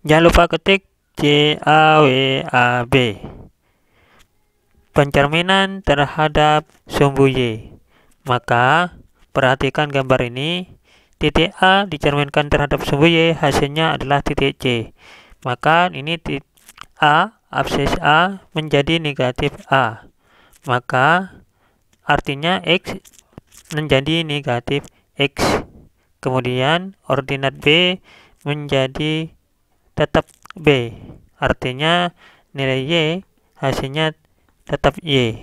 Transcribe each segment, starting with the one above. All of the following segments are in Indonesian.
Jangan lupa ketik C A W A B. Pencerminan terhadap sumbu Y. Maka perhatikan gambar ini. Titik A dicerminkan terhadap sumbu Y, hasilnya adalah titik C. Maka ini titik A, abses A menjadi negatif A. Maka artinya X menjadi negatif X. Kemudian ordinat B menjadi tetap B. Artinya nilai Y hasilnya tetap Y.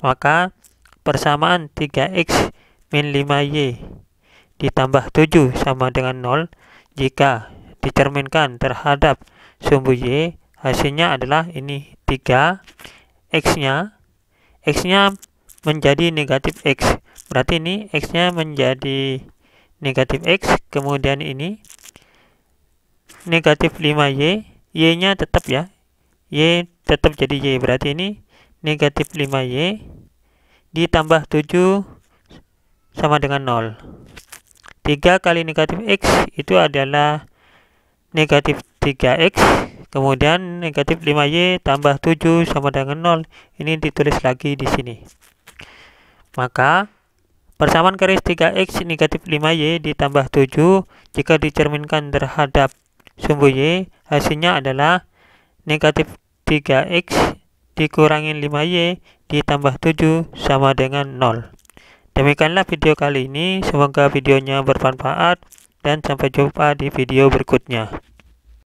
Maka persamaan 3X min 5Y ditambah 7 sama dengan 0 jika dicerminkan terhadap sumbu Y hasilnya adalah ini 3 X-nya X-nya menjadi negatif X berarti ini X-nya menjadi negatif X kemudian ini negatif 5Y Y nya tetap ya Y tetap jadi Y berarti ini negatif 5Y ditambah 7 sama dengan 0 3 kali negatif X itu adalah negatif 3X kemudian negatif 5Y tambah 7 sama dengan 0 ini ditulis lagi di sini maka persamaan garis 3x negatif 5y ditambah 7 jika dicerminkan terhadap sumbu Y, hasilnya adalah negatif 3X dikurangi 5Y ditambah 7 sama dengan 0. Demikianlah video kali ini, semoga videonya bermanfaat dan sampai jumpa di video berikutnya.